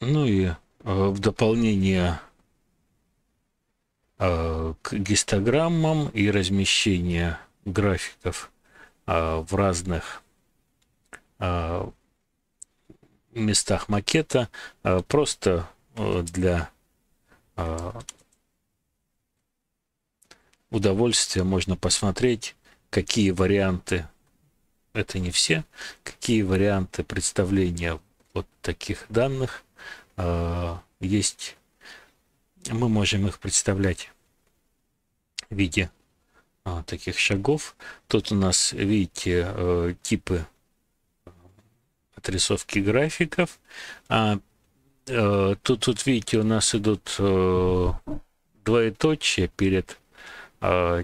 Ну и э, в дополнение э, к гистограммам и размещение графиков э, в разных местах макета просто для удовольствия можно посмотреть, какие варианты, это не все, какие варианты представления вот таких данных Э, есть, мы можем их представлять в виде а, таких шагов. Тут у нас, видите, э, типы э, отрисовки графиков. А, тут, тут, видите, у нас идут э, двоеточие перед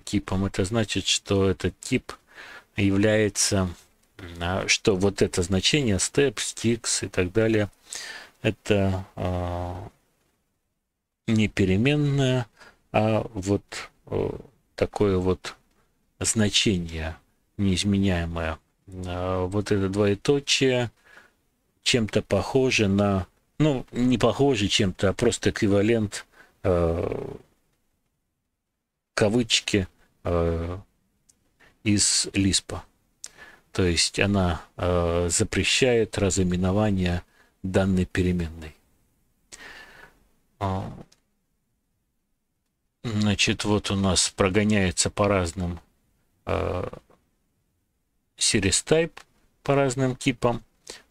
типом. Это значит, что этот тип является, что вот это значение step, sticks и так далее – это а, не переменная, а вот э, такое вот значение неизменяемое. А, вот это двоеточие чем-то похоже на, ну, не похоже чем-то, а просто эквивалент э, кавычки э, из Лиспа. То есть она запрещает разыменование данной переменной. А, значит, вот у нас прогоняется по разным а, series type, по разным типам.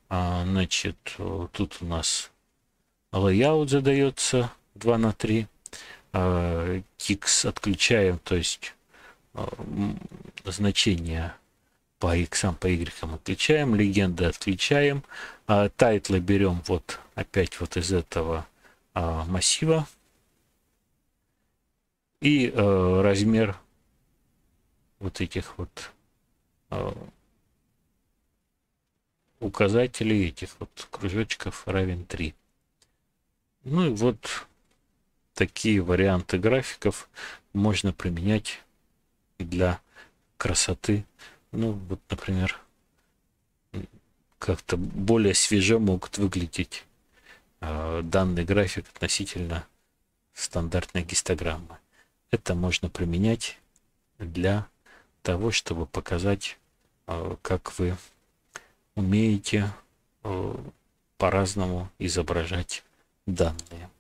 А, значит, тут у нас layout задается 2 на 3. А, отключаем, то есть значение по X, по Y отвечаем, легенды отвечаем, а, тайтлы берем вот опять вот из этого а, массива и а, размер вот этих вот указателей, этих вот кружочков равен 3. Ну и вот такие варианты графиков можно применять для красоты ну, вот, например, как-то более свеже могут выглядеть э, данный график относительно стандартной гистограммы. Это можно применять для того, чтобы показать, э, как вы умеете э, по-разному изображать данные.